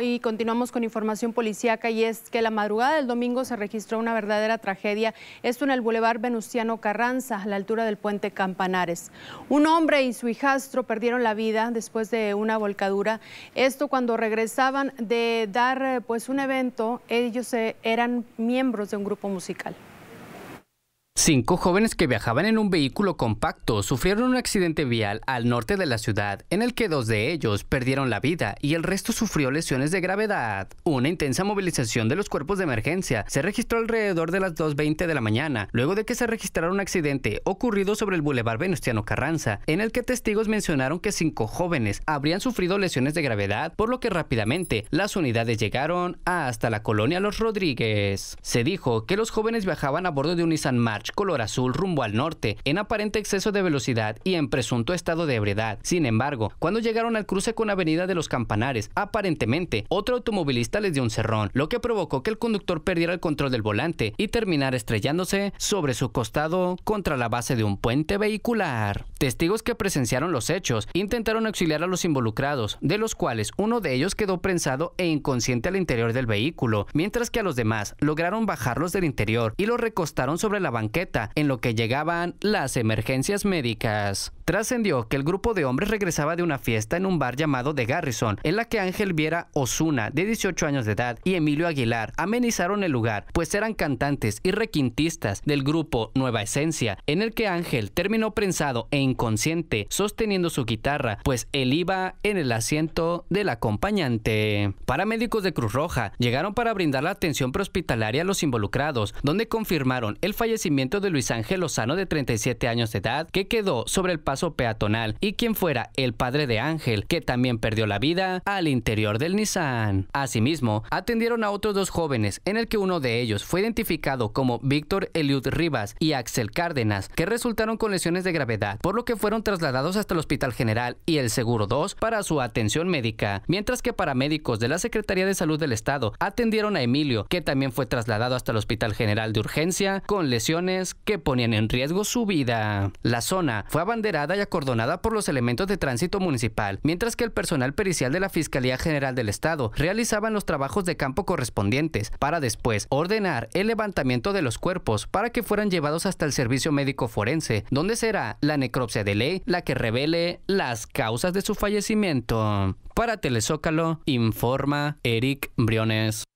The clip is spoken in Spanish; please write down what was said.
Y continuamos con información policíaca y es que la madrugada del domingo se registró una verdadera tragedia, esto en el Boulevard Venustiano Carranza, a la altura del puente Campanares. Un hombre y su hijastro perdieron la vida después de una volcadura, esto cuando regresaban de dar eh, pues un evento, ellos eh, eran miembros de un grupo musical. Cinco jóvenes que viajaban en un vehículo compacto sufrieron un accidente vial al norte de la ciudad, en el que dos de ellos perdieron la vida y el resto sufrió lesiones de gravedad. Una intensa movilización de los cuerpos de emergencia se registró alrededor de las 2.20 de la mañana, luego de que se registrara un accidente ocurrido sobre el Boulevard Venustiano Carranza, en el que testigos mencionaron que cinco jóvenes habrían sufrido lesiones de gravedad, por lo que rápidamente las unidades llegaron hasta la colonia Los Rodríguez. Se dijo que los jóvenes viajaban a bordo de un Nissan March color azul rumbo al norte, en aparente exceso de velocidad y en presunto estado de ebriedad. Sin embargo, cuando llegaron al cruce con Avenida de los Campanares, aparentemente otro automovilista les dio un cerrón, lo que provocó que el conductor perdiera el control del volante y terminara estrellándose sobre su costado contra la base de un puente vehicular. Testigos que presenciaron los hechos intentaron auxiliar a los involucrados, de los cuales uno de ellos quedó prensado e inconsciente al interior del vehículo, mientras que a los demás lograron bajarlos del interior y los recostaron sobre la banqueta en lo que llegaban las emergencias médicas. Trascendió que el grupo de hombres regresaba de una fiesta en un bar llamado The Garrison, en la que Ángel Viera Osuna, de 18 años de edad, y Emilio Aguilar amenizaron el lugar, pues eran cantantes y requintistas del grupo Nueva Esencia, en el que Ángel terminó prensado e inconsciente, sosteniendo su guitarra, pues él iba en el asiento del acompañante. Paramédicos de Cruz Roja llegaron para brindar la atención prehospitalaria a los involucrados, donde confirmaron el fallecimiento de Luis Ángel Lozano de 37 años de edad, que quedó sobre el paso peatonal, y quien fuera el padre de Ángel, que también perdió la vida al interior del Nissan. Asimismo, atendieron a otros dos jóvenes, en el que uno de ellos fue identificado como Víctor Eliud Rivas y Axel Cárdenas, que resultaron con lesiones de gravedad, por lo que fueron trasladados hasta el Hospital General y el Seguro 2 para su atención médica, mientras que paramédicos de la Secretaría de Salud del Estado atendieron a Emilio, que también fue trasladado hasta el Hospital General de Urgencia con lesiones que ponían en riesgo su vida. La zona fue abanderada y acordonada por los elementos de tránsito municipal, mientras que el personal pericial de la Fiscalía General del Estado realizaban los trabajos de campo correspondientes para después ordenar el levantamiento de los cuerpos para que fueran llevados hasta el servicio médico forense, donde será la necropsia de ley la que revele las causas de su fallecimiento. Para Telezócalo, informa Eric Briones.